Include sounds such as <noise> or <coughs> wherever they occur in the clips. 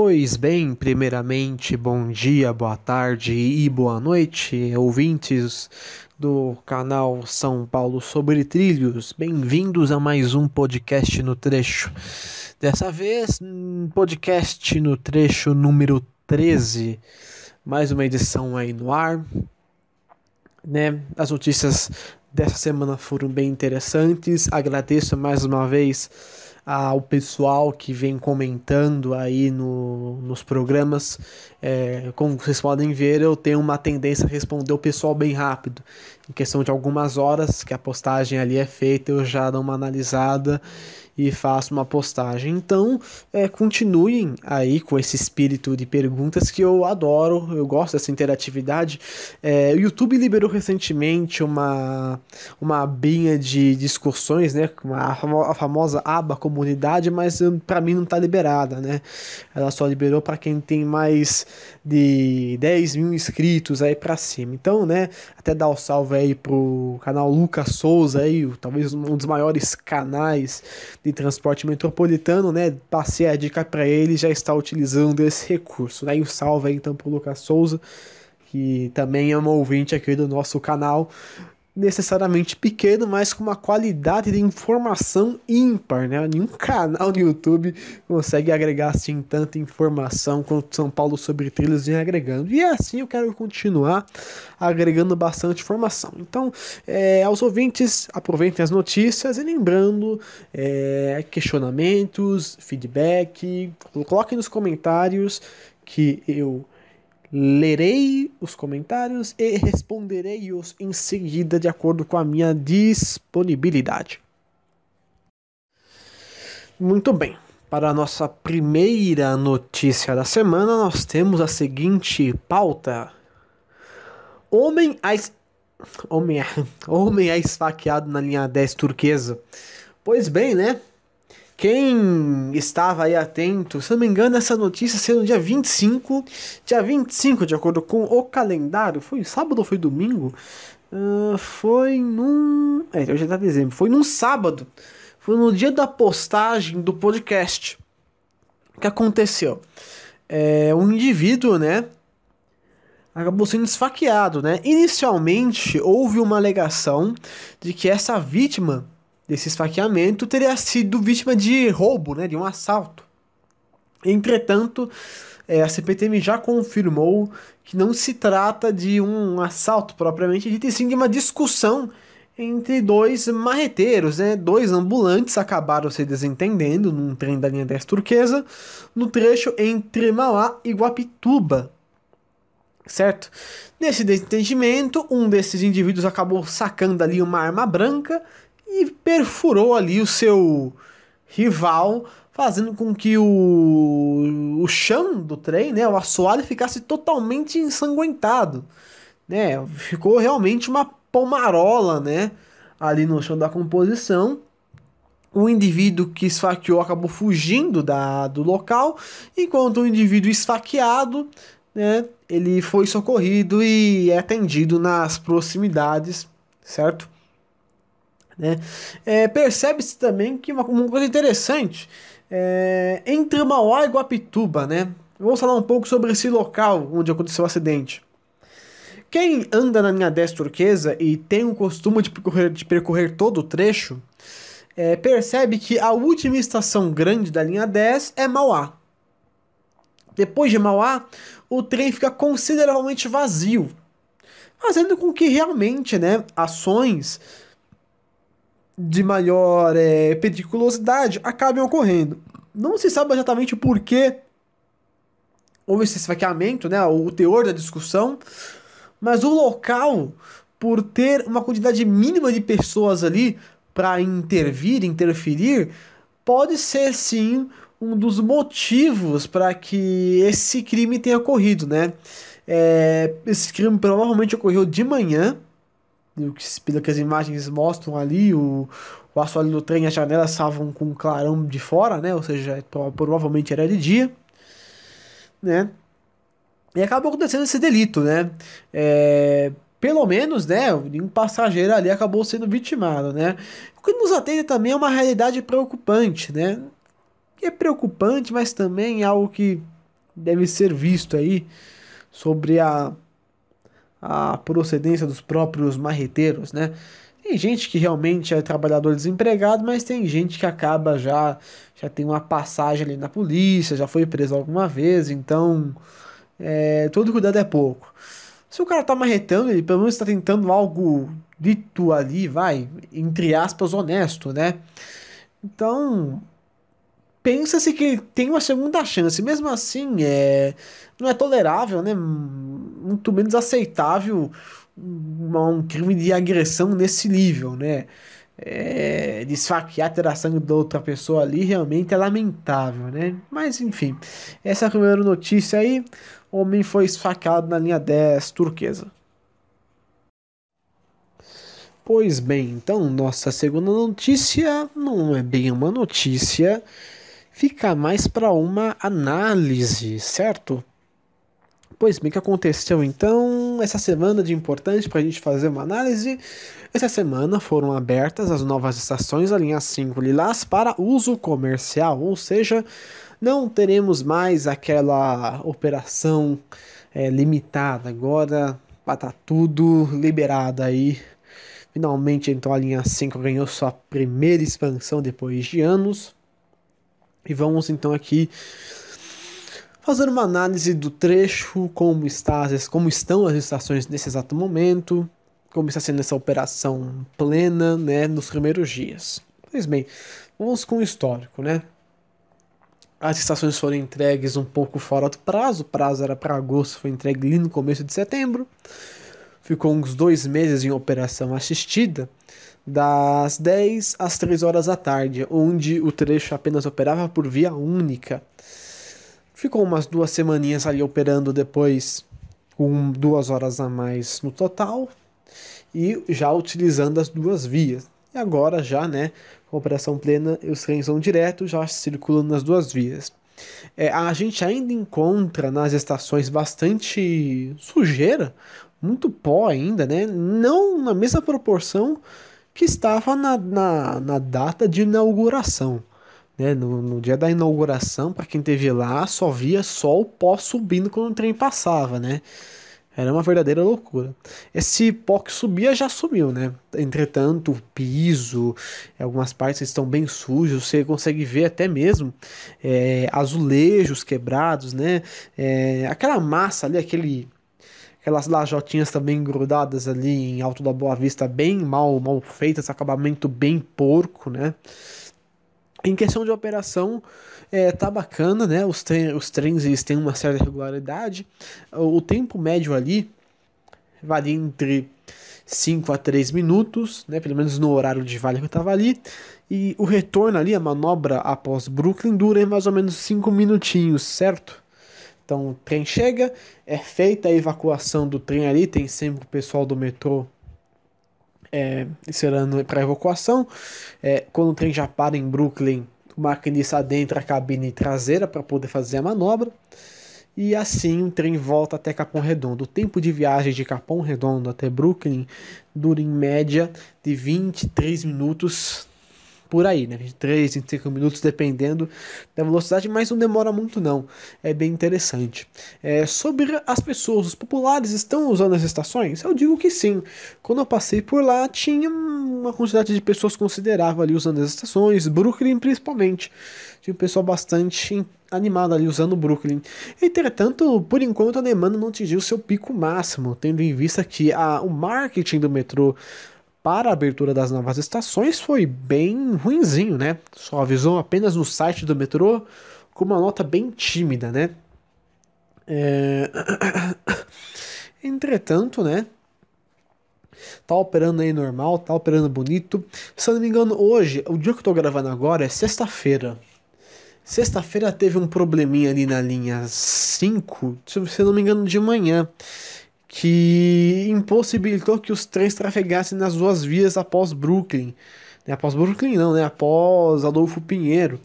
Pois bem, primeiramente, bom dia, boa tarde e boa noite, ouvintes do canal São Paulo sobre Trilhos. Bem-vindos a mais um podcast no trecho. Dessa vez, hum, podcast no trecho número 13. Mais uma edição aí no ar. Né? As notícias dessa semana foram bem interessantes. Agradeço mais uma vez ao pessoal que vem comentando aí no, nos programas. É, como vocês podem ver, eu tenho uma tendência a responder o pessoal bem rápido. Em questão de algumas horas que a postagem ali é feita, eu já dou uma analisada e faço uma postagem. Então, é, continuem aí com esse espírito de perguntas que eu adoro, eu gosto dessa interatividade. É, o YouTube liberou recentemente uma, uma abinha de discussões, né? Uma, a famosa aba comunidade, mas hum, para mim não está liberada, né? Ela só liberou para quem tem mais de 10 mil inscritos aí para cima. Então, né? até dar o um salve aí pro canal Lucas Souza aí, talvez um dos maiores canais de transporte metropolitano, né? Passei a dica para ele, já está utilizando esse recurso, né? E um salve aí então pro Lucas Souza, que também é um ouvinte aqui do nosso canal necessariamente pequeno, mas com uma qualidade de informação ímpar, né? Nenhum canal no YouTube consegue agregar assim tanta informação quanto São Paulo sobre trilhas vem agregando. E é assim eu quero continuar agregando bastante informação. Então, é, aos ouvintes, aproveitem as notícias e lembrando, é, questionamentos, feedback, coloquem nos comentários que eu Lerei os comentários e responderei-os em seguida de acordo com a minha disponibilidade. Muito bem. Para a nossa primeira notícia da semana, nós temos a seguinte pauta: Homem a, es... Homem a... <laughs> Homem a esfaqueado na linha 10 turquesa. Pois bem, né? Quem estava aí atento, se não me engano, essa notícia saiu no dia 25. Dia 25, de acordo com o calendário, foi sábado ou foi domingo? Uh, foi num. É, hoje é dezembro. Foi num sábado. Foi no dia da postagem do podcast. O que aconteceu? É, um indivíduo, né? acabou sendo esfaqueado, né? Inicialmente houve uma alegação de que essa vítima desse esfaqueamento teria sido vítima de roubo, né, de um assalto. Entretanto, é, a CPTM já confirmou que não se trata de um assalto propriamente dito, e sim de uma discussão entre dois marreteiros, né? Dois ambulantes acabaram se desentendendo num trem da linha 10 turquesa, no trecho entre Mauá e Guapituba. Certo? Nesse desentendimento, um desses indivíduos acabou sacando ali uma arma branca e perfurou ali o seu rival, fazendo com que o, o chão do trem, né, o assoalho, ficasse totalmente ensanguentado. Né? Ficou realmente uma pomarola né, ali no chão da composição. O indivíduo que esfaqueou acabou fugindo da, do local, enquanto o indivíduo esfaqueado né, ele foi socorrido e é atendido nas proximidades, certo? Né? É, Percebe-se também que uma, uma coisa interessante é, entre Mauá e Guapituba, né? Vamos falar um pouco sobre esse local onde aconteceu o acidente. Quem anda na linha 10 turquesa e tem o costume de percorrer, de percorrer todo o trecho, é, percebe que a última estação grande da linha 10 é Mauá. Depois de Mauá, o trem fica consideravelmente vazio, fazendo com que realmente né, ações de maior é, periculosidade acabem ocorrendo. Não se sabe exatamente por que houve esse esfaqueamento, né, o teor da discussão, mas o local, por ter uma quantidade mínima de pessoas ali para intervir, interferir, pode ser sim um dos motivos para que esse crime tenha ocorrido, né? É, esse crime provavelmente ocorreu de manhã, do que, pelo que as imagens mostram ali, o, o assoalho do trem e as janelas estavam com um clarão de fora, né? Ou seja, é provavelmente era de dia, né? E acabou acontecendo esse delito, né? É, pelo menos, né, um passageiro ali acabou sendo vitimado, né? O que nos atende também é uma realidade preocupante, né? É preocupante, mas também é algo que deve ser visto aí sobre a a procedência dos próprios marreteiros, né? Tem gente que realmente é trabalhador desempregado, mas tem gente que acaba já já tem uma passagem ali na polícia, já foi preso alguma vez, então é, todo cuidado é pouco. Se o cara tá marretando, ele pelo menos está tentando algo dito ali, vai, entre aspas, honesto, né? Então, pensa-se que tem uma segunda chance. Mesmo assim, é, não é tolerável, né? Muito menos aceitável um crime de agressão nesse nível, né? É, desfaquear, ter a sangue da outra pessoa ali realmente é lamentável, né? Mas enfim, essa é a primeira notícia aí. Homem foi esfaqueado na linha 10 turquesa. Pois bem, então nossa segunda notícia não é bem uma notícia, fica mais para uma análise, certo? Pois bem, o que aconteceu então? Essa semana de importante para a gente fazer uma análise. Essa semana foram abertas as novas estações da linha 5 Lilás para uso comercial, ou seja, não teremos mais aquela operação é, limitada. Agora está tudo liberado aí. Finalmente, então, a linha 5 ganhou sua primeira expansão depois de anos. E vamos então aqui fazer uma análise do trecho, como, está, como estão as estações nesse exato momento, como está sendo essa operação plena né, nos primeiros dias. Pois bem, vamos com o histórico, né? As estações foram entregues um pouco fora do prazo, o prazo era para agosto, foi entregue ali no começo de setembro. Ficou uns dois meses em operação assistida das 10 às 3 horas da tarde, onde o trecho apenas operava por via única. Ficou umas duas semaninhas ali operando depois, com duas horas a mais no total, e já utilizando as duas vias. E agora já, né, com operação plena, os trens vão direto, já circulando nas duas vias. É, a gente ainda encontra nas estações bastante sujeira, muito pó ainda, né? Não na mesma proporção que estava na, na, na data de inauguração. Né? No, no dia da inauguração, para quem teve lá, só via só o pó subindo quando o trem passava, né? Era uma verdadeira loucura. Esse pó que subia já sumiu, né? Entretanto, o piso, algumas partes estão bem sujos, você consegue ver até mesmo é, azulejos quebrados, né? É, aquela massa ali, aquele aquelas lajotinhas também grudadas ali em Alto da Boa Vista, bem mal, mal feitas, acabamento bem porco, né? Em questão de operação, é, tá bacana, né? Os, tre os trens eles têm uma certa regularidade. O, tempo médio ali varia entre 5 a 3 minutos, né? Pelo menos no horário de vale que eu estava ali. E o retorno ali, a manobra após Brooklyn, dura mais ou menos 5 minutinhos, certo? Então o trem chega, é feita a evacuação do trem ali, tem sempre o pessoal do metrô é, esperando para evacuação. É, quando o trem já para em Brooklyn, o maquinista adentra a cabine traseira para poder fazer a manobra. E assim o trem volta até Capão Redondo. O tempo de viagem de Capão Redondo até Brooklyn dura em média de 23 minutos por aí, né? 23, 25 minutos, dependendo da velocidade, mas não demora muito não. É bem interessante. É, sobre as pessoas, os populares estão usando as estações? Eu digo que sim. Quando eu passei por lá, tinha uma quantidade de pessoas considerável ali usando as estações, Brooklyn principalmente. Tinha um pessoal bastante animado ali usando Brooklyn. Entretanto, por enquanto a demanda não atingiu seu pico máximo, tendo em vista que a, o marketing do metrô para a abertura das novas estações foi bem ruinzinho, né? Só avisou apenas no site do metrô com uma nota bem tímida, né? É... <coughs> Entretanto, né? Tá operando aí normal, tá operando bonito. Se eu não me engano, hoje, o dia que eu tô gravando agora é sexta-feira. Sexta-feira teve um probleminha ali na linha 5, se eu não me engano, de manhã que impossibilitou que os trens trafegassem nas duas vias após Brooklyn. Né? Após Brooklyn não, né? Após Adolfo Pinheiro.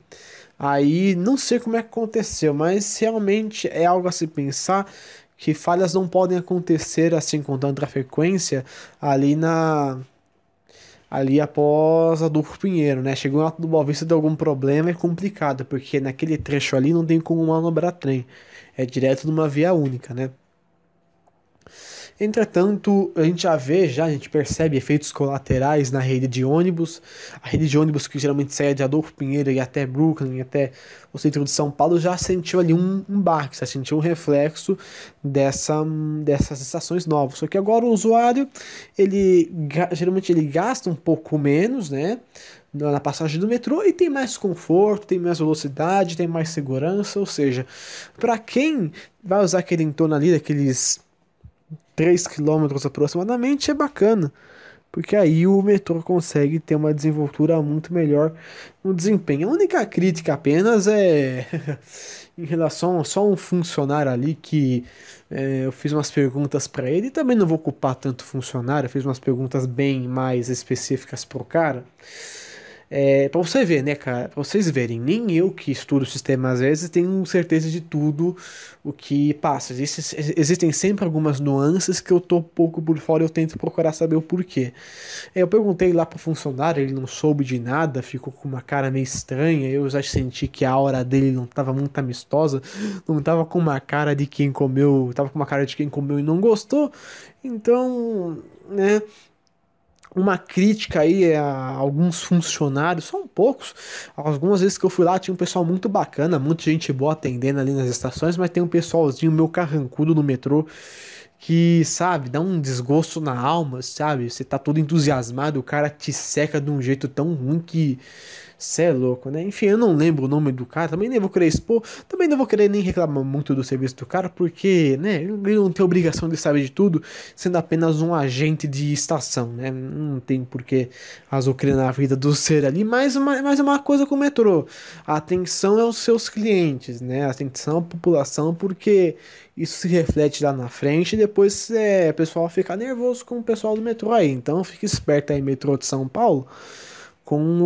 Aí não sei como é que aconteceu, mas realmente é algo a se pensar que falhas não podem acontecer assim com tanta frequência ali na ali após Adolfo Pinheiro, né? Chegou em Alto do Boavista de algum problema é complicado, porque naquele trecho ali não tem como manobrar trem. É direto numa via única, né? Entretanto, a gente já vê, já a gente percebe efeitos colaterais na rede de ônibus. A rede de ônibus que geralmente sai de Adolfo Pinheiro e até Brooklyn, até o centro de São Paulo, já sentiu ali um embarque, já sentiu um reflexo dessa, dessas estações novas. Só que agora o usuário, ele geralmente ele gasta um pouco menos, né? na passagem do metrô e tem mais conforto, tem mais velocidade, tem mais segurança, ou seja, para quem vai usar aquele entorno ali daqueles 3 km aproximadamente, é bacana, porque aí o motor consegue ter uma desenvoltura muito melhor no desempenho. A única crítica apenas é <laughs> em relação a só um funcionário ali que é, eu fiz umas perguntas para ele, também não vou culpar tanto funcionário, fiz umas perguntas bem mais específicas pro cara. É, para você ver, né, cara? Pra vocês verem, nem eu que estudo o sistema às vezes tenho certeza de tudo o que passa. Existem, existem sempre algumas nuances que eu tô um pouco por fora e eu tento procurar saber o porquê. É, eu perguntei lá pro funcionário, ele não soube de nada, ficou com uma cara meio estranha. Eu já senti que a aura dele não tava muito amistosa, não tava com uma cara de quem comeu, tava com uma cara de quem comeu e não gostou. Então, né? uma crítica aí a alguns funcionários, só um poucos. Algumas vezes que eu fui lá tinha um pessoal muito bacana, muita gente boa atendendo ali nas estações, mas tem um pessoalzinho meu carrancudo no metrô que, sabe, dá um desgosto na alma, sabe? Você tá todo entusiasmado, o cara te seca de um jeito tão ruim que Cê é louco, né? Enfim, eu não lembro o nome do cara, também nem vou querer expor, também não vou querer nem reclamar muito do serviço do cara, porque, né, ele não tem obrigação de saber de tudo, sendo apenas um agente de estação, né? Não tem por que azucrinar na vida do ser ali, mas uma, mas uma coisa com o metrô, a atenção é os seus clientes, né? A atenção à população, porque isso se reflete lá na frente e depois é, o pessoal fica nervoso com o pessoal do metrô aí. Então fique esperto aí, metrô de São Paulo com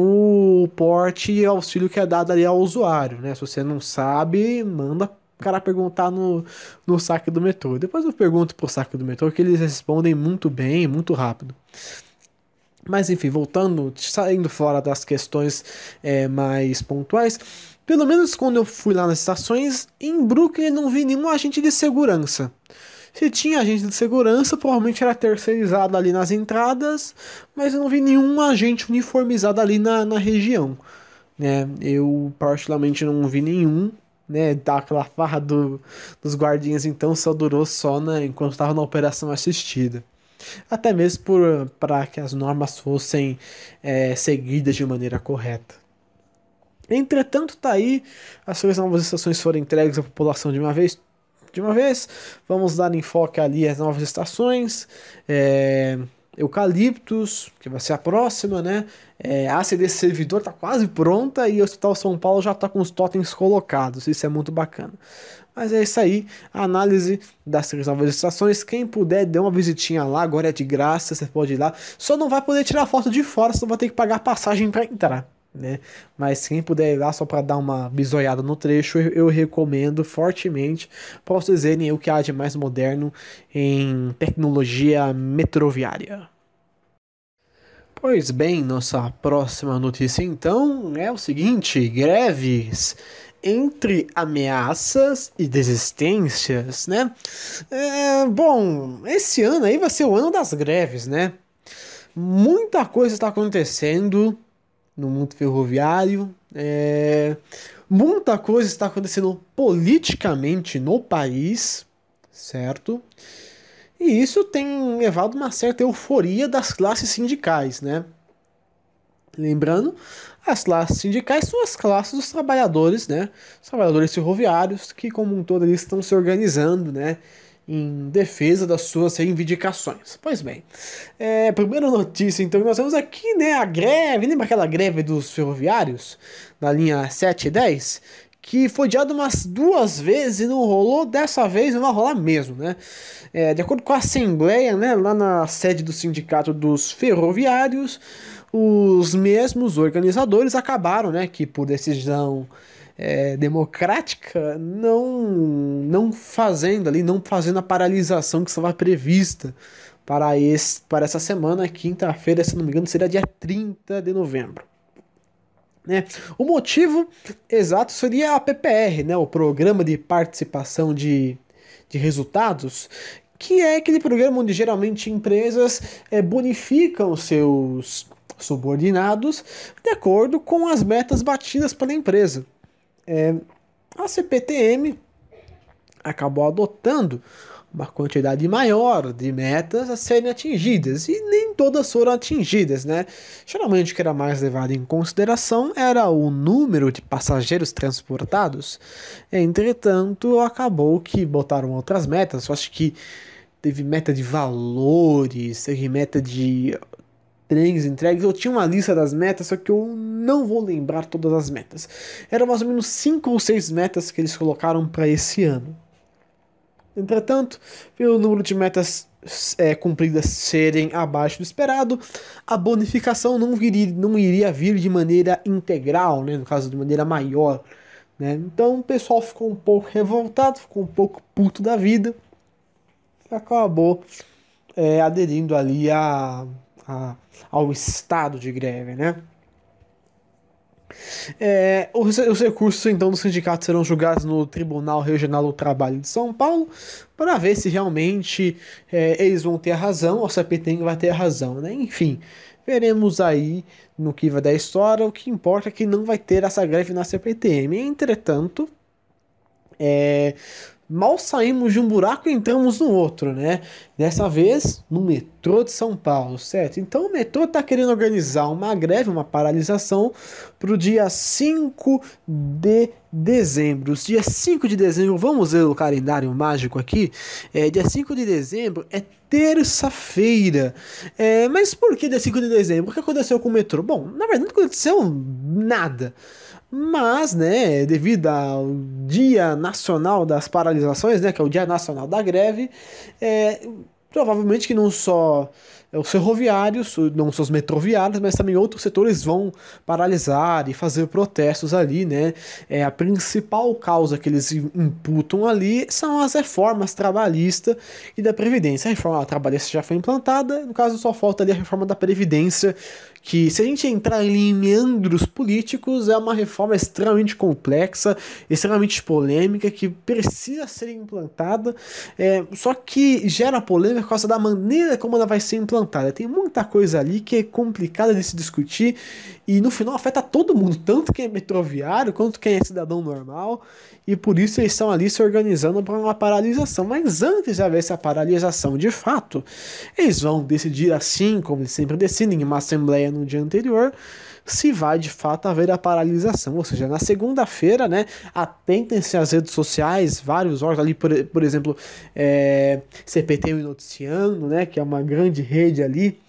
o porte e auxílio que é dado ali ao usuário, né? Se você não sabe, manda o cara perguntar no, no saque do metrô. Depois eu pergunto pro saque do metrô que eles respondem muito bem, muito rápido. Mas enfim, voltando, saindo fora das questões é, mais pontuais, pelo menos quando eu fui lá nas estações, em Brooklyn não vi nenhum agente de segurança. Se tinha agente de segurança, provavelmente era terceirizado ali nas entradas, mas eu não vi nenhum agente uniformizado ali na, na região. Né? Eu particularmente não vi nenhum, né? Daquela farra do, dos guardinhas então só durou só na, enquanto estava na operação assistida. Até mesmo para que as normas fossem é, seguidas de maneira correta. Entretanto, tá aí, as suas novas estações foram entregues à população de uma vez, de uma vez. Vamos dar enfoque ali as novas estações. É, Eucaliptus, que vai ser a próxima, né? É, a ACD Servidor está quase pronta e o Hospital São Paulo já está com os totens colocados. Isso é muito bacana. Mas é isso aí, a análise das três novas estações. Quem puder, dê uma visitinha lá, agora é de graça, você pode ir lá. Só não vai poder tirar foto de fora, senão vai ter que pagar passagem para entrar né? Mas quem puder ir lá só para dar uma bisoiada no trecho, eu, eu recomendo fortemente posso dizer nem né, o que há de mais moderno em tecnologia metroviária. Pois bem, nossa próxima notícia então é o seguinte: greves entre ameaças e desistências, né? É, bom, esse ano aí vai ser o ano das greves, né? Muita coisa está acontecendo no mundo ferroviário. É... Muita coisa está acontecendo politicamente no país, certo? E isso tem levado uma certa euforia das classes sindicais, né? Lembrando, as classes sindicais são as classes dos trabalhadores, né? Os trabalhadores ferroviários que, como um todo, eles estão se organizando, né? em defesa das suas reivindicações. Pois bem, é, primeira notícia então nós temos aqui, né, a greve, lembra aquela greve dos ferroviários na linha 7 e 10? Que foi adiada umas duas vezes e não rolou, dessa vez não vai rolar mesmo, né? É, de acordo com a Assembleia, né, lá na sede do Sindicato dos Ferroviários, os mesmos organizadores acabaram, né, que por decisão é, democrática não, não fazendo ali, não fazendo a paralisação que estava prevista para, esse, para essa semana, quinta-feira, se não me engano, seria dia 30 de novembro. Né? O motivo exato seria a PPR, né? o Programa de Participação de, de Resultados, que é aquele programa onde geralmente empresas é, bonificam seus subordinados de acordo com as metas batidas pela empresa é, a CPTM acabou adotando uma quantidade maior de metas a serem atingidas e nem todas foram atingidas, né? Geralmente o que era mais levado em consideração era o número de passageiros transportados. Entretanto, acabou que botaram outras metas. Eu acho que teve meta de valores, teve meta de entregues, entregues. Eu tinha uma lista das metas, só que eu não vou lembrar todas as metas. Eram mais ou menos 5 ou 6 metas que eles colocaram para esse ano. Entretanto, pelo número de metas é, cumpridas serem abaixo do esperado, a bonificação não, viria, não iria vir de maneira integral, né? no caso, de maneira maior. Né? Então o pessoal ficou um pouco revoltado, ficou um pouco puto da vida, e acabou é, aderindo ali a a, ao estado de greve, né? É, os, os, recursos então do sindicato serão julgados no Tribunal Regional do Trabalho de São Paulo para ver se realmente é, eles vão ter a razão ou a CPTM vai ter a razão, né? Enfim, veremos aí no que vai dar história. O que importa é que não vai ter essa greve na CPTM. Entretanto, é, mal saímos de um buraco e entramos no outro, né? Dessa vez no metrô de São Paulo, certo? Então o metrô está querendo organizar uma greve, uma paralisação para o dia 5 de dezembro. Dia 5 de dezembro, vamos ver o calendário mágico aqui. É, dia 5 de dezembro é terça-feira. É, mas por que dia 5 de dezembro? O que aconteceu com o metrô? Bom, na verdade não aconteceu nada. Mas, né, devido ao Dia Nacional das Paralisações, né, que é o Dia Nacional da Greve, é, provavelmente que não só é, os ferroviários, não só os metroviários, mas também outros setores vão paralisar e fazer protestos ali, né? É, a principal causa que eles imputam ali são as reformas trabalhista e da Previdência. A reforma trabalhista já foi implantada, no caso só falta ali a reforma da Previdência, que se a gente entrar em meandros políticos, é uma reforma extremamente complexa, extremamente polêmica, que precisa ser implantada, é, só que gera polêmica por causa da maneira como ela vai ser implantada. Tem muita coisa ali que é complicada de se discutir e no final afeta todo mundo, tanto quem é metroviário quanto quem é cidadão normal. E por isso eles estão ali se organizando para uma paralisação. Mas antes de haver essa paralisação de fato, eles vão decidir assim, como eles sempre decidem, em uma assembleia no dia anterior, se vai de fato haver a paralisação. Ou seja, na segunda-feira, né, atentem-se às redes sociais, vários órgãos ali, por, por exemplo, é, eh, CPTM noticiando, né, que é uma grande rede ali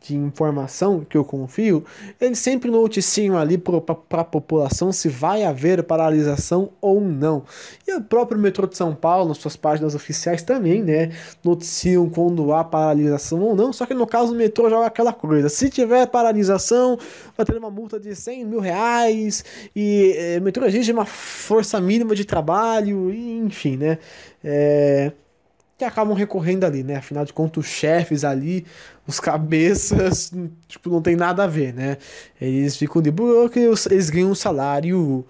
de informação que eu confio, eles sempre noticiam ali para a população se vai haver paralisação ou não. E o próprio metrô de São Paulo, nas suas páginas oficiais também, né, noticiam quando há paralisação ou não, só que no caso do metrô joga aquela coisa, se tiver paralisação, vai ter uma multa de 100 mil reais, e é, eh, o metrô exige uma força mínima de trabalho, e, enfim, né, é, que acabam recorrendo ali, né? Afinal de contas, os chefes ali, os cabeças, <laughs> tipo, não tem nada a ver, né? Eles ficam de boca eles ganham um salário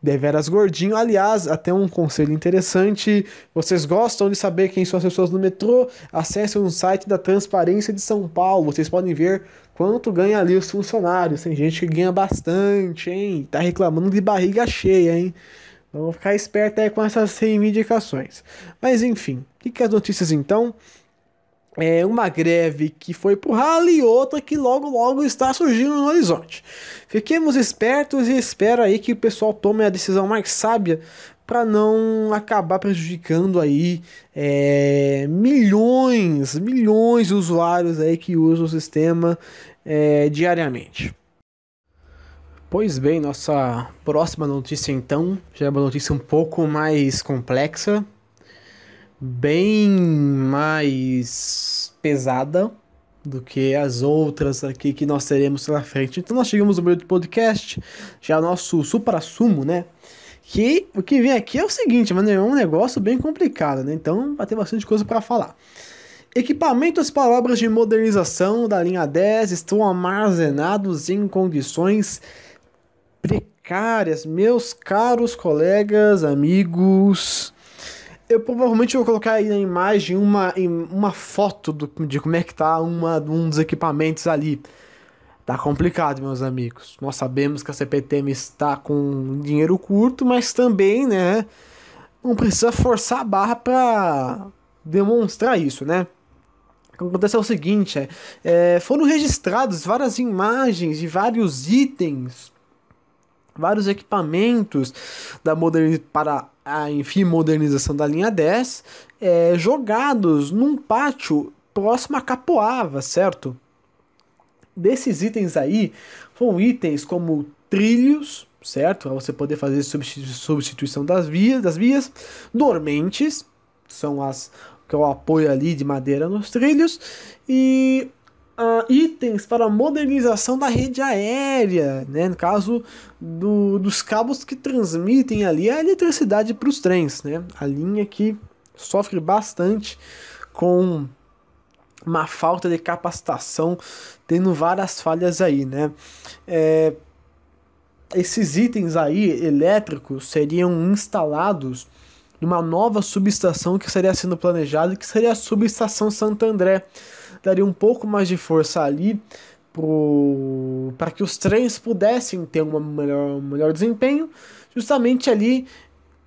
deveras gordinho. Aliás, até um conselho interessante: vocês gostam de saber quem são as pessoas no metrô? Acessem o site da Transparência de São Paulo. Vocês podem ver quanto ganha ali os funcionários. Tem gente que ganha bastante, hein? Tá reclamando de barriga cheia, hein? Então, Vamos ficar esperto aí com essas reivindicações. Mas enfim, o que, que é as notícias então? É uma greve que foi pro ralo e outra que logo logo está surgindo no horizonte. Fiquemos espertos e espero aí que o pessoal tome a decisão mais sábia para não acabar prejudicando aí é, milhões, milhões de usuários aí que usam o sistema é, diariamente. Pois bem, nossa próxima notícia então já é uma notícia um pouco mais complexa, bem mais pesada do que as outras aqui que nós teremos pela frente. Então nós chegamos no meio do podcast, já o nosso supra-sumo, né? Que o que vem aqui é o seguinte, mano, é um negócio bem complicado, né? Então vai ter bastante coisa para falar. Equipamentos para obras de modernização da linha 10 estão armazenados em condições precárias. Meus caros colegas, amigos, eu provavelmente vou colocar aí na imagem uma, uma foto do, de como é que tá uma, um dos equipamentos ali. Tá complicado, meus amigos. Nós sabemos que a CPTM está com dinheiro curto, mas também, né, não precisa forçar a barra para demonstrar isso, né? O que acontece é o seguinte, é, é foram registrados várias imagens de vários itens vários equipamentos da para a enfim, modernização da linha 10 é, jogados num pátio próximo a Capoava, certo? Desses itens aí foram itens como trilhos, certo? Para você poder fazer substituição das vias, das vias, dormentes, são as que é o apoio ali de madeira nos trilhos e uh, itens para modernização da rede aérea, né? no caso do, dos cabos que transmitem ali a eletricidade para os trens, né? a linha que sofre bastante com uma falta de capacitação, tendo várias falhas aí, né? É, esses itens aí elétricos seriam instalados numa nova subestação que seria sendo planejada, que seria a subestação Santo André, daria um pouco mais de força ali para que os trens pudessem ter uma melhor, um melhor desempenho, justamente ali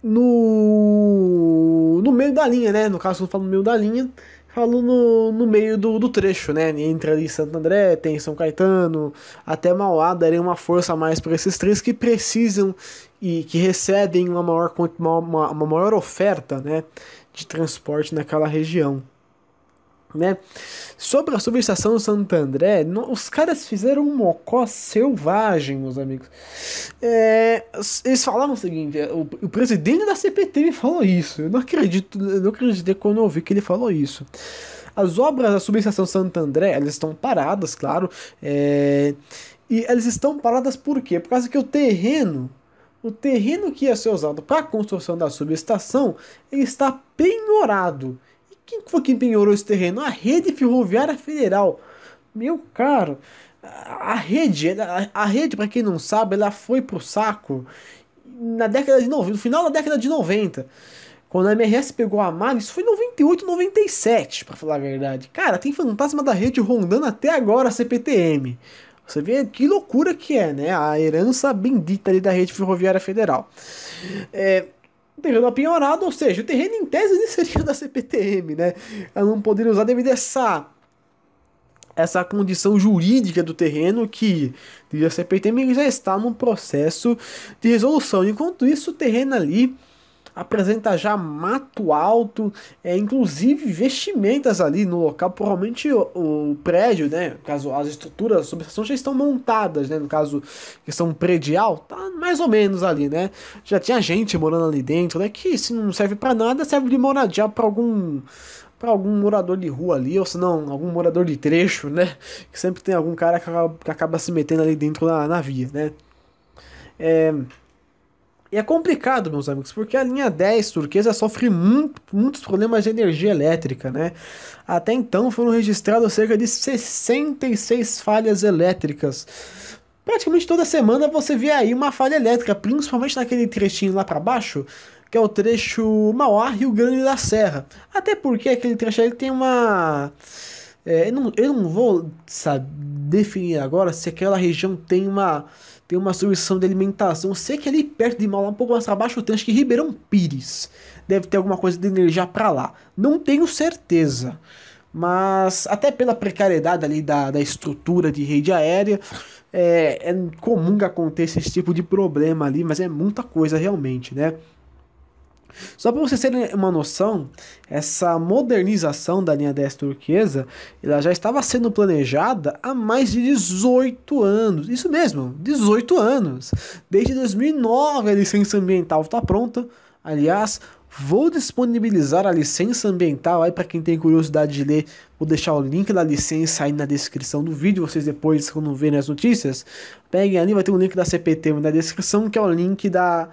no, no meio da linha, né? No caso, não falo no meio da linha, falo no, no meio do, do trecho, né? Entre ali Santo André, tem São Caetano, até Mauá, daria uma força a mais para esses três que precisam e que recebem uma maior, uma, uma maior oferta né? de transporte naquela região né? Sobre a subestação Santo André, no, os caras fizeram um mocó selvagem, meus amigos. É, eles falaram o seguinte: é, o, o presidente da CPT me falou isso. Eu não acredito, eu não acreditei quando eu ouvi que ele falou isso. As obras da subestação Santo André, elas estão paradas, claro. É, e elas estão paradas por quê? Por causa que o terreno o terreno que ia ser usado para a construção da subestação está penhorado quem foi que penhorou esse terreno? A Rede Ferroviária Federal. Meu caro, a rede, a, a rede para quem não sabe, ela foi pro saco na década de 90, no final da década de 90. Quando a MRS pegou a Malha, isso foi 98, 97, para falar a verdade. Cara, tem fantasma da rede rondando até agora a CPTM. Você vê que loucura que é, né? A herança bendita ali da rede ferroviária federal. É, um terreno apinhorado, ou seja, o terreno em tese nem <laughs> seria da CPTM, né? Ela não poderia usar devido a essa, essa condição jurídica do terreno que a CPTM já está num processo de resolução. Enquanto isso, o terreno ali apresenta já mato alto, é, inclusive vestimentas ali no local. Provavelmente o, o prédio, né? Caso as estruturas, as subestações já estão montadas, né? No caso, questão predial, tá mais ou menos ali, né? Já tinha gente morando ali dentro, né? Que se não serve para nada, serve de moradia para algum para algum morador de rua ali, ou se não, algum morador de trecho, né? Que sempre tem algum cara que acaba, que acaba se metendo ali dentro na, na via, né? É, e é complicado, meus amigos, porque a linha 10 turquesa sofre muito, muitos problemas de energia elétrica, né? Até então foram registrados cerca de 66 falhas elétricas. Praticamente toda semana você vê aí uma falha elétrica, principalmente naquele trechinho lá para baixo, que é o trecho Mauá Rio Grande da Serra. Até porque aquele trecho aí tem uma é, eu, não, eu não vou sabe, definir agora se aquela região tem uma tem uma solução de alimentação. Sei que ali perto de Mauá, um pouco mais abaixo, tem acho que Ribeirão Pires. Deve ter alguma coisa de energia para lá. Não tenho certeza. Mas até pela precariedade ali da, da estrutura de rede aérea, é, é comum que aconteça esse tipo de problema ali, mas é muita coisa realmente, né? Só para vocês terem uma noção, essa modernização da linha 10 turquesa, ela já estava sendo planejada há mais de 18 anos. Isso mesmo, 18 anos. Desde 2009 a licença ambiental está pronta. Aliás, vou disponibilizar a licença ambiental aí para quem tem curiosidade de ler. Vou deixar o link da licença aí na descrição do vídeo. Vocês depois, quando verem as notícias, peguem ali, vai ter um link da CPT na descrição, que é o link da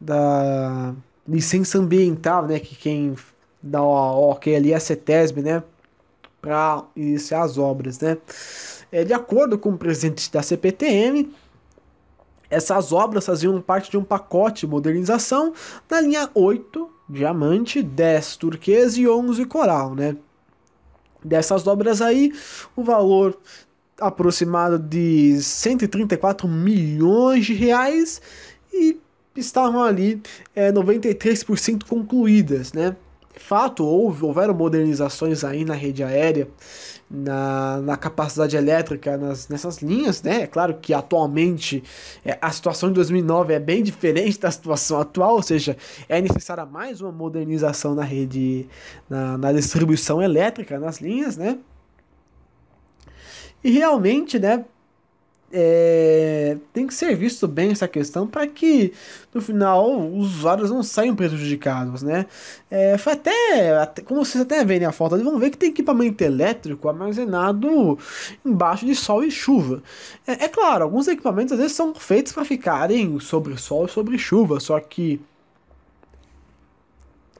da licença ambiental, né? Que quem dá o ok ali é a CETESB, né? Para iniciar as obras, né? É, de acordo com o presidente da CPTM, essas obras faziam parte de um pacote de modernização na linha 8, diamante, 10, turquesa e 11, coral, né? Dessas obras aí, o valor aproximado de 134 milhões de reais e estavam ali é, 93% concluídas, né? De fato, houve, houveram modernizações aí na rede aérea, na, na capacidade elétrica, nas, nessas linhas, né? É claro que atualmente é, a situação de 2009 é bem <laughs> diferente da situação atual, ou seja, é necessária mais uma modernização na rede, na, na distribuição elétrica, nas linhas, né? E realmente, né, é, tem que ser visto bem essa questão para que no final os usuários não saiam prejudicados, né? É, foi até, até, como vocês até verem a foto, vão ver que tem equipamento elétrico armazenado embaixo de sol e chuva. É, é claro, alguns equipamentos às vezes são feitos para ficarem sobre sol e sobre chuva, só que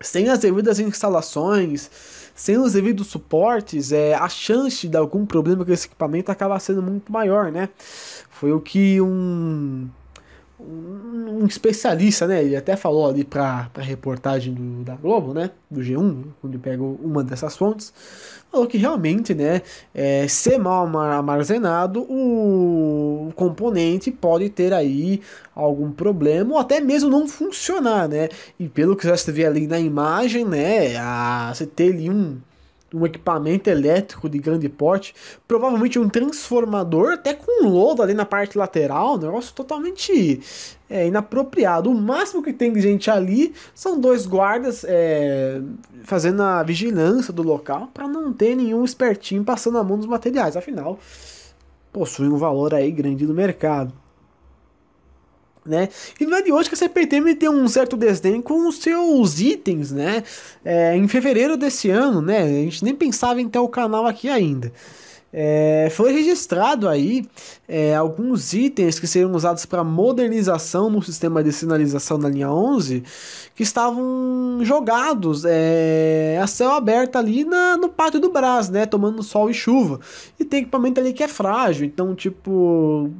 sem as devidas instalações sem os devidos suportes, é, a chance de algum problema com esse equipamento acaba sendo muito maior, né? Foi o que um um especialista, né? Ele até falou ali para a reportagem do, da Globo, né? Do G1, quando pegou uma dessas fontes, falou que realmente, né? É, ser mal armazenado, o componente pode ter aí algum problema ou até mesmo não funcionar, né? E pelo que você vê ali na imagem, né? A, você ter ali um um equipamento elétrico de grande porte, provavelmente um transformador, até com um lodo ali na parte lateral, um negócio totalmente é, inapropriado. O máximo que tem de gente ali são dois guardas é, fazendo a vigilância do local para não ter nenhum espertinho passando a mão dos materiais, afinal possui um valor aí grande no mercado. Né? E não é de hoje que a CPTM tem um certo desdém com os seus itens, né? É, em fevereiro desse ano, né? A gente nem pensava em ter o canal aqui ainda. É, foi registrado aí é, alguns itens que seriam usados para modernização no sistema de sinalização da linha 11 que estavam jogados é, a céu aberto ali na, no pátio do Brás, né, tomando sol e chuva. E tem equipamento ali que é frágil, então tipo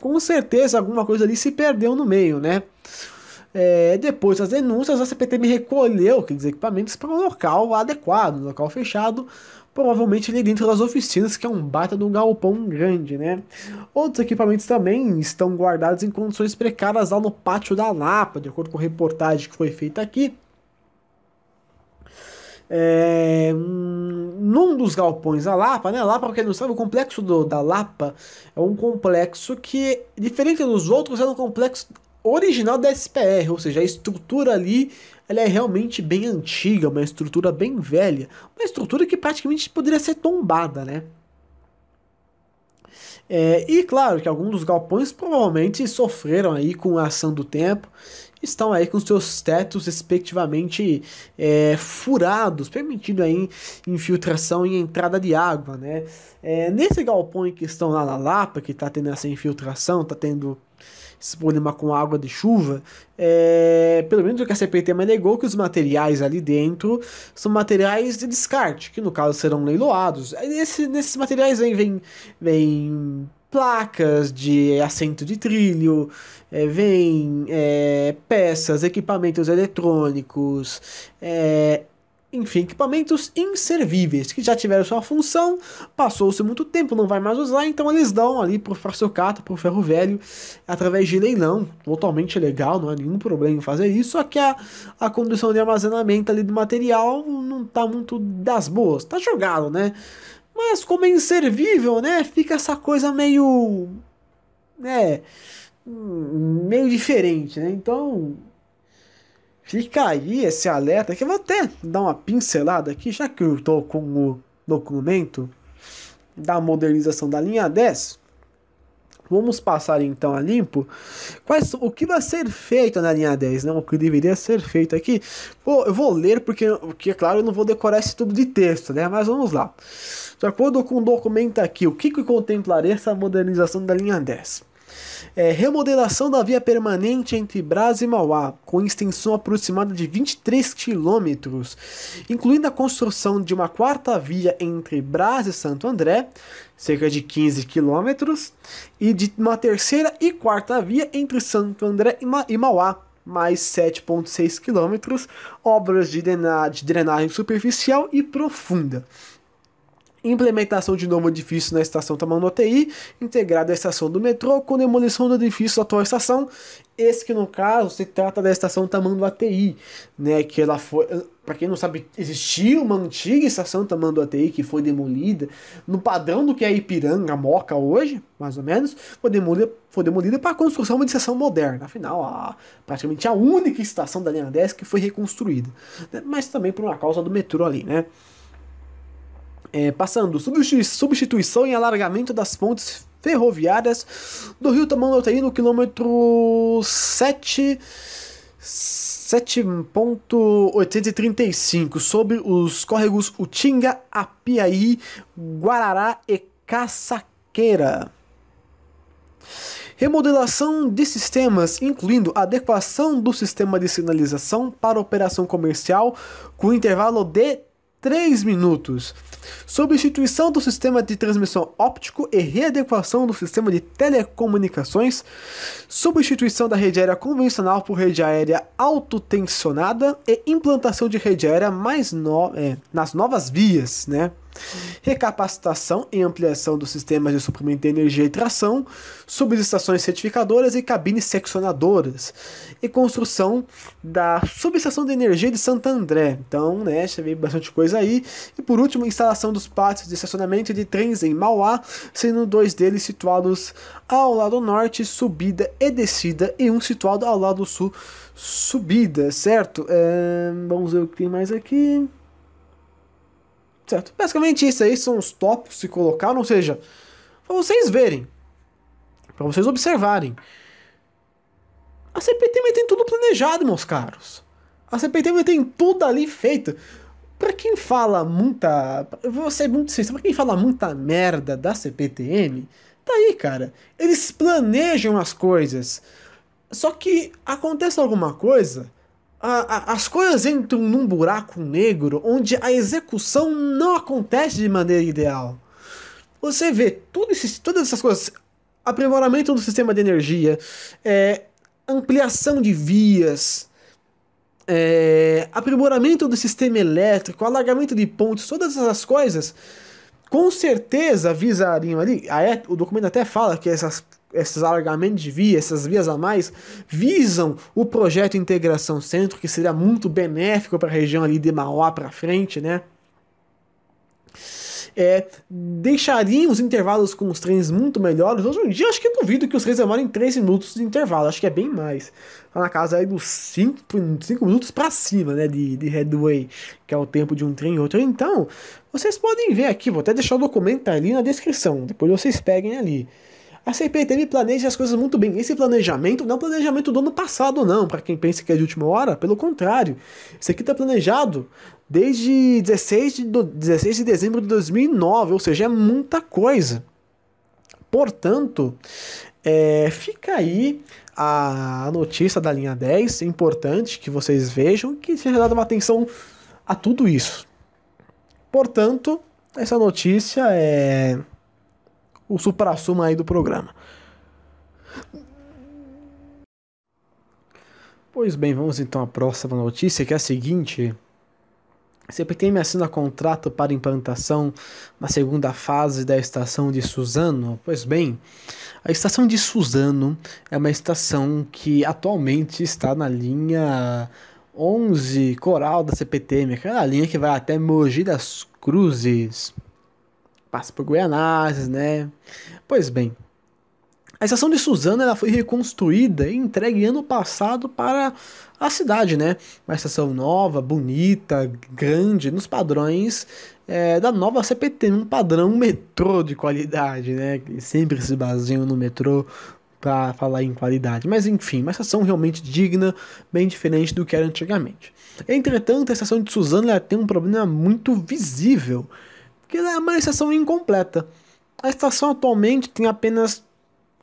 com certeza alguma coisa ali se perdeu no meio, né? É, depois das denúncias, a CPTM recolheu aqueles equipamentos para um local adequado, um local fechado, provavelmente ali dentro das oficinas, que é um baita de um galpão grande, né? Outros equipamentos também estão guardados em condições precárias lá no pátio da Lapa, de acordo com a reportagem que foi feita aqui. É, hum, num dos galpões, né? a Lapa, né? Lapa, porque não sabe, o complexo do, da Lapa é um complexo que, diferente dos outros, é um complexo original da SPR, ou seja, a estrutura ali ela é realmente bem antiga, uma estrutura bem velha, uma estrutura que praticamente poderia ser tombada, né? É, e claro que alguns dos galpões provavelmente sofreram aí com a ação do tempo estão aí com seus tetos respectivamente é, furados, permitindo aí infiltração e entrada de água, né? É, nesse galpão que estão lá na Lapa, que está tendo essa infiltração, está tendo esse problema com água de chuva, é, pelo menos o que a CPTM negou que os materiais ali dentro são materiais de descarte, que no caso serão leiloados. Esse, nesses materiais vem, vem, vem placas de assento de trilho, é, vem é, peças, equipamentos eletrônicos, é, enfim, equipamentos inservíveis que já tiveram sua função, passou-se muito tempo, não vai mais usar, então eles dão ali pro o Farsucata, Ferro Velho, através de leilão, totalmente legal, não há nenhum problema em fazer isso, só que a, a condição de armazenamento ali do material não está muito das boas, está jogado, né? Mas como é inservível, né? Fica essa coisa meio. né? Meio diferente, né? Então. Fica aí esse alerta que eu vou até dar uma pincelada aqui, já que eu estou com o documento da modernização da linha 10. Vamos passar então a limpo. Quais, o que vai ser feito na linha 10, né? O que deveria ser feito aqui. Pô, eu vou ler porque, porque, é claro, eu não vou decorar esse tudo de texto, né? Mas vamos lá. De acordo com o documento aqui, o que, que essa modernização da linha 10? É, remodelação da via permanente entre Brás e Mauá, com extensão aproximada de 23 quilômetros, incluindo a construção de uma quarta via entre Brás e Santo André, cerca de 15 quilômetros, e de uma terceira e quarta via entre Santo André e, Ma e Mauá, mais 7,6 quilômetros, obras de de drenagem superficial e profunda implementação de novo edifício na estação Tamanho TI, integrado à estação do metrô, com demolição do edifício da atual estação. Esse que no caso se trata da estação Tamanho ATI, né? Que ela foi. Para quem não sabe, existiu uma antiga estação Tamanho ATI que foi demolida no padrão do que é Ipiranga, Moca hoje, mais ou menos, foi demolida, foi demolida para a construção de uma estação moderna. Afinal, a, praticamente a única estação da linha 10 que foi reconstruída, né, mas também por uma causa do metrô ali, né? É, passando, substituição e alargamento das pontes ferroviárias do Rio Tamanduateí no quilômetro 7... 7.835 sobre os córregos Utinga, Apiaí, Guarará e Caçaqueira. Remodelação de sistemas, incluindo adequação do sistema de sinalização para operação comercial com intervalo de 3 minutos. Substituição do sistema de transmissão óptico e readequação do sistema de telecomunicações. Substituição da rede aérea convencional por rede aérea autotensionada e implantação de rede aérea mais no é, nas novas vias, né? recapacitação e ampliação dos sistemas de suprimento de energia e tração, subestações certificadoras e cabines seccionadoras, e construção da subestação de energia de Santo André. Então, né, já veio bastante coisa aí. E por último, instalação dos pátios de estacionamento de trens em Mauá, sendo dois deles situados ao lado norte, subida e descida, e um situado ao lado sul, subida, certo? É, vamos ver o que tem mais aqui. Certo? Basicamente isso aí são os tópicos que colocaram, ou seja, para vocês verem, para vocês observarem. A CPTM tem tudo planejado, meus caros. A CPTM tem tudo ali feito. Para quem fala muita, você é muito sincero, para quem fala muita merda da CPTM, tá aí, cara. Eles planejam as coisas. Só que acontece alguma coisa, a, a, as coisas entram num buraco negro onde a execução não acontece de maneira ideal. Você vê tudo todas essas coisas: aprimoramento do sistema de energia, é, ampliação de vias, é, aprimoramento do sistema elétrico, alargamento de pontes, todas essas coisas, com certeza visariam ali. A, é, o documento até fala que essas esses alargamentos de via, essas vias a mais, visam o projeto Integração Centro, que seria muito benéfico para a região ali de Mauá para frente, né? É, deixariam os intervalos com os trens muito melhores. Hoje em dia, acho que duvido que os trens demorem 3 minutos de intervalo, acho que é bem mais. Tá na casa aí dos 5, 5 minutos para cima, né, de, de headway, que é o tempo de um trem e outro. Então, vocês podem ver aqui, vou até deixar o documento ali na descrição, depois vocês peguem ali. A CPTM planeja as coisas muito bem. Esse planejamento não é o planejamento do ano passado, não, para quem pensa que é de última hora. Pelo contrário, isso aqui está planejado desde 16 de, do, 16 de dezembro de 2009, ou seja, é muita coisa. Portanto, é, fica aí a notícia da linha 10, é importante que vocês vejam, que seja dada uma atenção a tudo isso. Portanto, essa notícia é o supra-suma aí do programa. Pois bem, vamos então à próxima notícia, que é a seguinte. CPTM assina contrato para implantação na segunda fase da estação de Suzano. Pois bem, a estação de Suzano é uma estação que atualmente está na linha 11 Coral da CPTM, aquela linha que vai até Mogi das Cruzes passa por Goianazes, né? Pois bem, a estação de Suzano ela foi reconstruída e entregue ano passado para a cidade, né? Uma estação nova, bonita, grande, nos padrões é, da nova CPT, num padrão metrô de qualidade, né? Sempre se baseiam no metrô para falar em qualidade. Mas enfim, uma estação realmente digna, bem diferente do que era antigamente. Entretanto, a estação de Suzano ela tem um problema muito visível que ela né, é uma estação incompleta. A estação atualmente tem apenas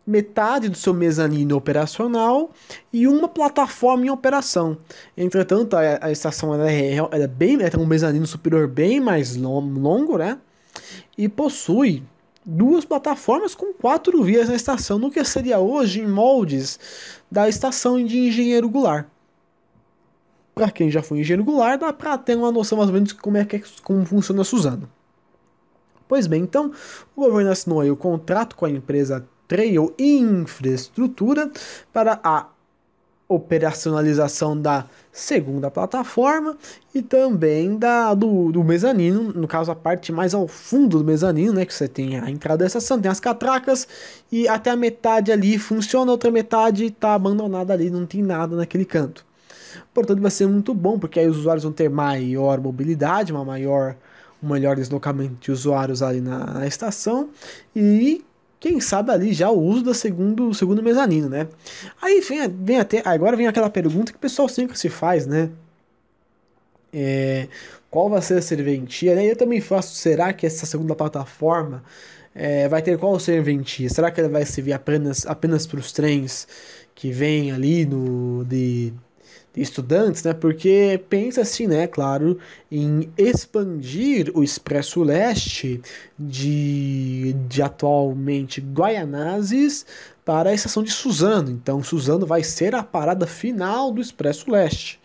metade do seu mezanino operacional e uma plataforma em operação. Entretanto, a, a estação ela é, ela é bem, ela tem um mezanino superior bem mais longo, né? E possui duas plataformas com quatro vias na estação, no que seria hoje em moldes da estação de Engenheiro Goulart. Para quem já foi engenheiro Goulart, dá para ter uma noção mais ou menos de como é que é como funciona a Suzano. Pois bem, então o governo assinou o contrato com a empresa Trail Infraestrutura para a operacionalização da segunda plataforma e também da do, do mezanino, no caso a parte mais ao fundo do mezanino, né, que você tem a entrada dessa ação, tem as catracas e até a metade ali funciona, a outra metade está abandonada ali, não tem nada naquele canto. Portanto, vai ser muito bom, porque aí os usuários vão ter maior mobilidade, uma maior um melhor deslocamento de usuários ali na, na estação e quem sabe ali já o uso da segundo, segundo mezanino, né? Aí vem, vem até agora vem aquela pergunta que o pessoal sempre se faz, né? É, qual vai ser a serventia? Né? Eu também faço, será que essa segunda plataforma é, vai ter qual serventia? Será que ela vai servir apenas, apenas para os trens que vêm ali no de estudantes, né? Porque pensa-se, assim, né, claro, em expandir o Expresso Leste de, de atualmente Guaianazes para a estação de Suzano. Então, Suzano vai ser a parada final do Expresso Leste.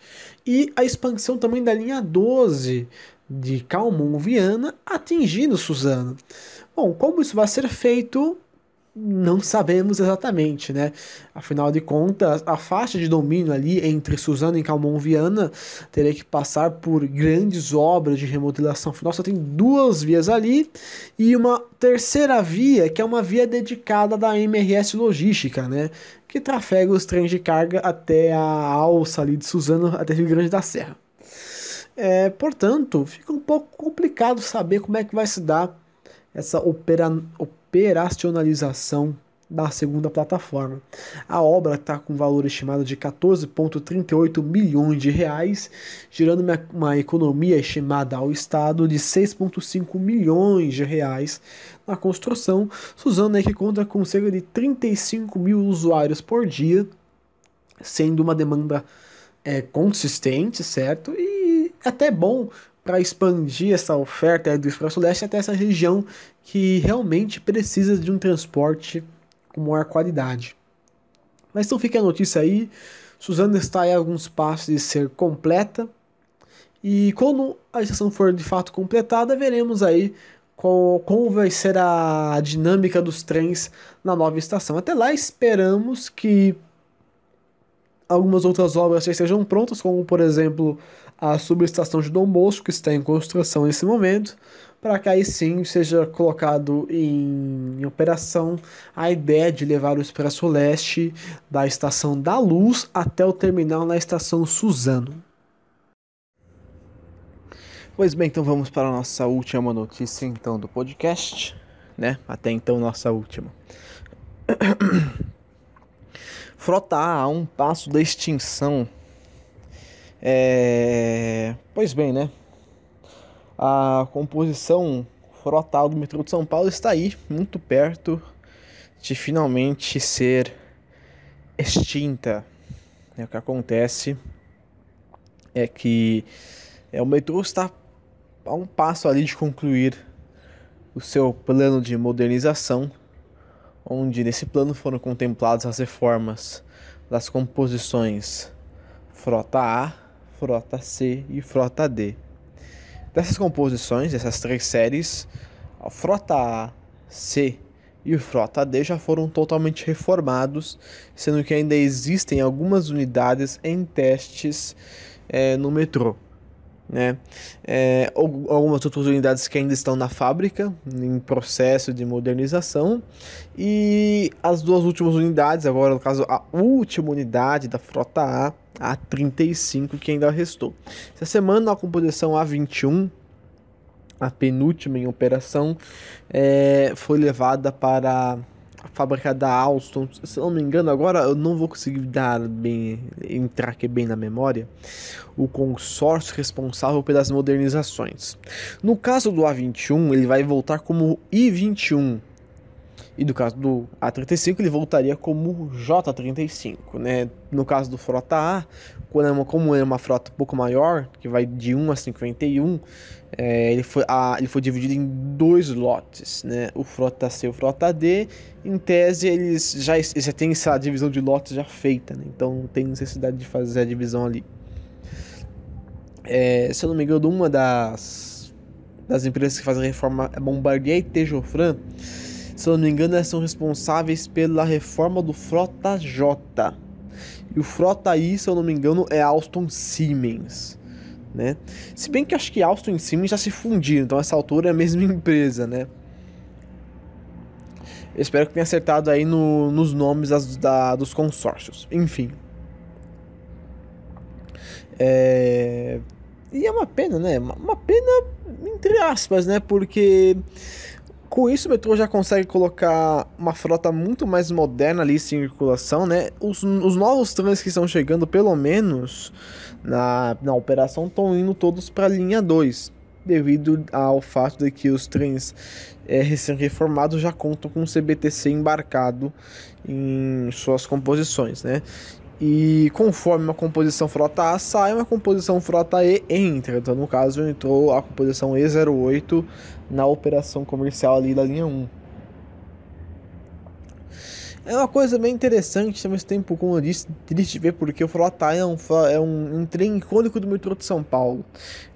E a expansão também da linha 12 de Calmon Viana atingindo Suzano. Bom, como isso vai ser feito? não sabemos exatamente, né? Afinal de contas, a faixa de domínio ali entre Suzano e Calmon Viana teria que passar por grandes obras de remodelação. Afinal, só tem duas vias ali e uma terceira via, que é uma via dedicada da MRS Logística, né? Que trafega os trens de carga até a alça ali de Suzano até Rio Grande da Serra. É, portanto, fica um pouco complicado saber como é que vai se dar essa operação operacionalização da segunda plataforma. A obra está com valor estimado de 14,38 milhões de reais, gerando uma, uma economia estimada ao Estado de 6,5 milhões de reais na construção. Suzano é que conta com cerca de 35 mil usuários por dia, sendo uma demanda é, consistente, certo? E até bom para expandir essa oferta do Expresso Leste até essa região que realmente precisa de um transporte com maior qualidade. Mas então fica a notícia aí. Suzano está a alguns passos de ser completa. E quando a estação for de fato completada, veremos aí qual, como vai ser a dinâmica dos trens na nova estação. Até lá esperamos que algumas outras obras já estejam prontas, como por exemplo a subestação de Dom Bosco, que está em construção nesse momento, para que aí sim seja colocado em operação a ideia de levar o Expresso Leste da Estação da Luz até o terminal na Estação Suzano. Pois bem, então vamos para a nossa última notícia então do podcast, né? Até então nossa última. <coughs> Frota A a um passo da extinção é... Pois bem, né? A composição frotal do metrô de São Paulo está aí, muito perto de finalmente ser extinta. É, o que acontece é que é, o metrô está a um passo ali de concluir o seu plano de modernização, onde nesse plano foram contempladas as reformas das composições Frota A, Frota C e Frota D. Dessas composições, dessas três séries, a Frota A, C e o Frota D já foram totalmente reformados, sendo que ainda existem algumas unidades em testes é, no metrô. Né? É, algumas outras unidades que ainda estão na fábrica, em processo de modernização, e as duas últimas unidades, agora no caso a última unidade da Frota A, a 35 que ainda restou. Essa semana a composição A21, a penúltima em operação, é, foi levada para a fábrica da Alstom, se não me engano, agora eu não vou conseguir dar bem, entrar aqui bem na memória, o consórcio responsável pelas modernizações. No caso do A21, ele vai voltar como I21, e do caso do A35, ele voltaria como J35, né? No caso do frota A, quando é uma, como é uma frota um pouco maior, que vai de 1 a 51, é, ele, foi, a, ele foi dividido em dois lotes, né? O frota C e o frota D. Em tese, eles já, eles já têm essa divisão de lotes já feita, né? Então não tem necessidade de fazer a divisão ali. É, se eu não me engano, uma das, das empresas que fazem a reforma é Bombardier e Tejofran se eu não me engano, elas são responsáveis pela reforma do Frota J. E o Frota I, se eu não me engano, é Alston Siemens. Né? Se bem que acho que Alston e Siemens já se fundiram, então essa altura é a mesma <laughs> empresa, né? Eu espero que tenha acertado aí no, nos nomes das, da, dos consórcios. Enfim. É... E é uma pena, né? Uma pena entre aspas, né? Porque com isso, o metrô já consegue colocar uma frota muito mais moderna ali em circulação, né? Os, os novos trens que estão chegando, pelo menos na, na operação, estão indo todos para a linha 2, devido ao fato de que os trens é, recém-reformados já contam com o CBTC embarcado em suas composições, né? E conforme uma composição frota A sai, uma composição frota E entra. Então, no caso, entrou a composição E08 na operação comercial ali da linha 1. É uma coisa bem interessante, ao mesmo tempo, como eu disse, triste ver, porque o Frota é, um, é um, um, trem icônico do metrô de São Paulo.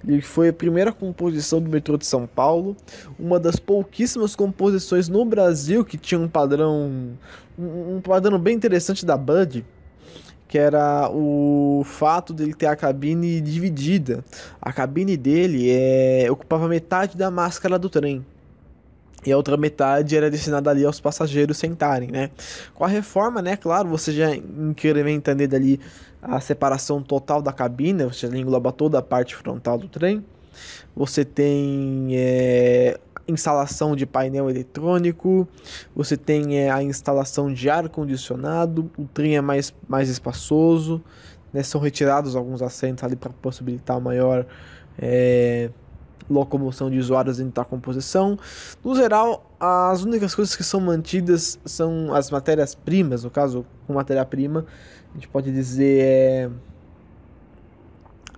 Ele foi a primeira composição do metrô de São Paulo, uma das pouquíssimas composições no Brasil que tinha um padrão, um, um padrão bem interessante da Bud que era o fato dele ter a cabine dividida. A cabine dele é, ocupava metade da máscara do trem. E a outra metade era destinada ali aos passageiros sentarem, né? Com a reforma, né, claro, você já incrementa ali a separação total da cabine, você engloba toda a parte frontal do trem. Você tem é, instalação de painel eletrônico, você tem é, a instalação de ar-condicionado, o trem é mais, mais espaçoso, né? são retirados alguns assentos ali para possibilitar maior é, locomoção de usuários dentro da composição. No geral, as únicas coisas que são mantidas são as matérias-primas, no caso, com matéria-prima, a gente pode dizer é,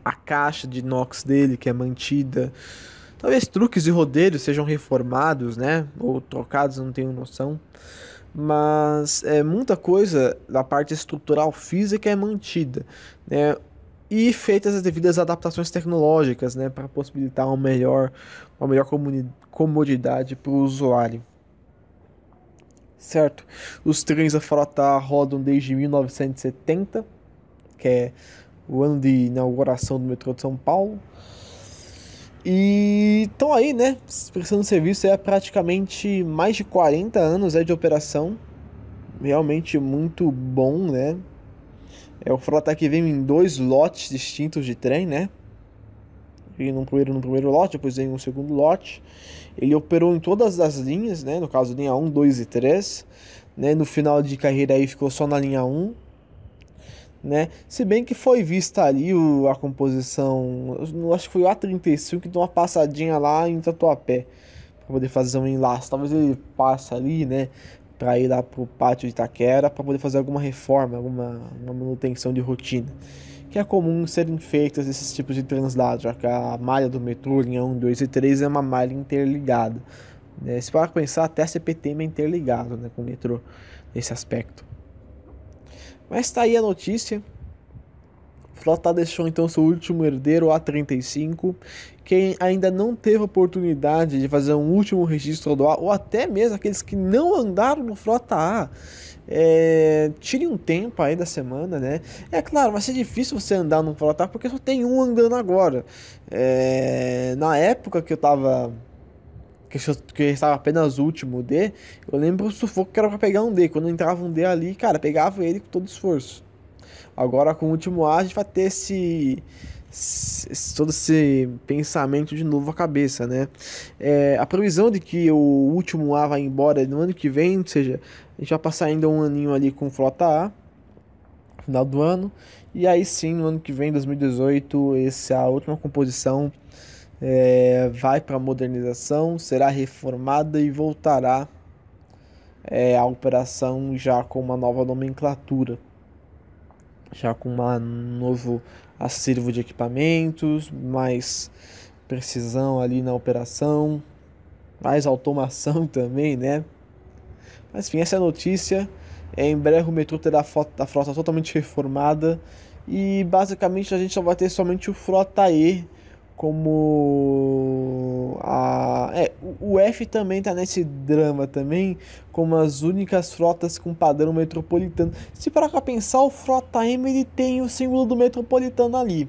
a caixa de inox dele que é mantida, Talvez truques e rodeios sejam reformados, né? Ou trocados, não tenho noção. Mas é, muita coisa da parte estrutural física é mantida, né? E feitas as devidas adaptações tecnológicas, né? Para possibilitar um melhor, uma melhor comodidade para o usuário certo? Os trens da frota rodam desde 1970, que é o ano de inauguração do metrô de São Paulo. E estão aí, né? Prestando serviço é praticamente mais de 40 anos é, de operação. Realmente muito bom, né? É, o que vem em dois lotes distintos de trem, né? Ele no primeiro, no primeiro lote, depois vem um segundo lote. Ele operou em todas as linhas, né? No caso, linha 1, 2 e 3. Né? No final de carreira aí ficou só na linha 1 né? Se bem que foi vista ali o, a composição, acho que foi o A35 que deu uma passadinha lá em Tatuapé para poder fazer um enlace. Talvez ele passe ali, né? Para ir lá pro pátio de Itaquera para poder fazer alguma reforma, alguma manutenção de rotina. Que é comum serem feitas esses tipos de translados, já que a malha do metrô, linha 1, 2 e 3 é uma malha interligada. Né? Se para pensar, até a CPTM é interligado né, com o metrô nesse aspecto. Mas tá aí a notícia. Frota deixou então seu último herdeiro A35. Quem ainda não teve oportunidade de fazer um último registro do A, ou até mesmo aqueles que não andaram no Frota A, é, tire um tempo aí da semana, né? É claro, vai ser difícil você andar no Frota A porque só tem um andando agora. É, na época que eu tava que eu estava apenas último D, eu lembro o sufoco que era para pegar um D. Quando entrava um D ali, cara, pegava ele com todo esforço. Agora com o último A, a gente vai ter esse, esse todo esse pensamento de novo à cabeça, né? É, a previsão de que o último A vai embora no ano que vem, ou seja, a gente vai passar ainda um aninho ali com frota A, final do ano, e aí sim, no ano que vem, 2018, essa é a última composição é, vai para a modernização, será reformada e voltará é, à operação já com uma nova nomenclatura, já com um novo acervo de equipamentos, mais precisão ali na operação, mais automação <laughs> também, né? Mas enfim, essa é a notícia. É, em breve o metrô terá a frota totalmente reformada e basicamente a gente só vai ter somente o Frota E como a é, o F também tá nesse drama também como as únicas frotas com padrão metropolitano se parar para pensar o frota M ele tem o símbolo do metropolitano ali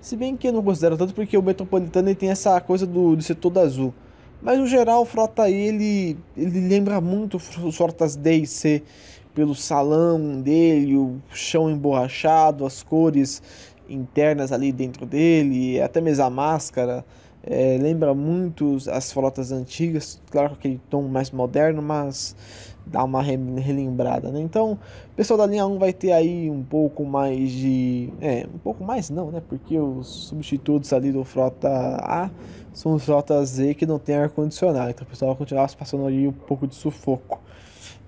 se bem que eu não considero tanto porque o metropolitano ele tem essa coisa do, setor do azul mas no geral o frota ele, ele lembra muito os frotas D e C pelo salão dele o chão emborrachado as cores internas ali dentro dele, até mesmo a máscara. É, lembra muito as frotas antigas, claro com aquele tom mais moderno, mas dá uma relembrada, né? Então, o pessoal da linha 1 vai ter aí um pouco mais de... É, um pouco mais não, né? Porque os substitutos ali do Frota A são os Frota Z que não tem ar-condicionado, então o pessoal continuava passando ali um pouco de sufoco.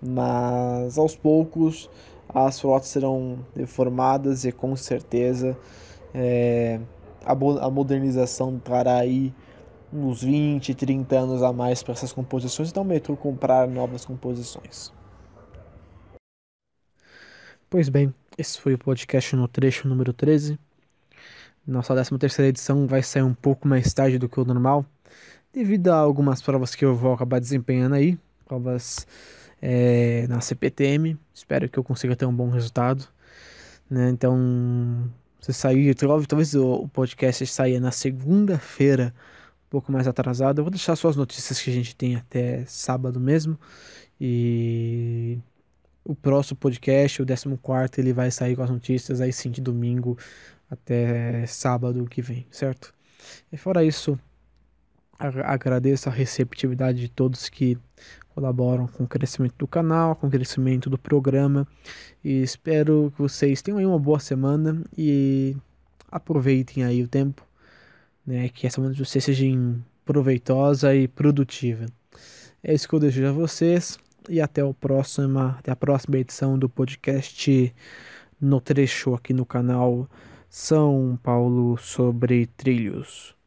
Mas, aos poucos, as frotas serão reformadas e com certeza é, a, a modernização trará aí uns 20, 30 anos a mais para essas composições, então o metrô comprar novas composições. Pois bem, esse foi o podcast no trecho número 13. Nossa 13 terceira edição vai sair um pouco mais tarde do que o normal, devido a algumas provas que eu vou acabar desempenhando aí, provas é, na CPTM. Espero que eu consiga ter um bom resultado. Né? Então, você saiu, talvez o podcast saia na segunda-feira, um pouco mais atrasado. Eu vou deixar só as notícias que a gente tem até sábado mesmo. E o próximo podcast, o 14, ele vai sair com as notícias aí sim de domingo até sábado que vem, certo? E fora isso, agradeço a receptividade de todos que colaboram com o crescimento do canal, com o crescimento do programa. E espero que vocês tenham aí uma boa semana e aproveitem aí o tempo, né? Que essa semana de vocês seja proveitosa e produtiva. É isso que eu desejo a vocês e até, o próxima, até a próxima edição do podcast No Trecho aqui no canal São Paulo sobre Trilhos.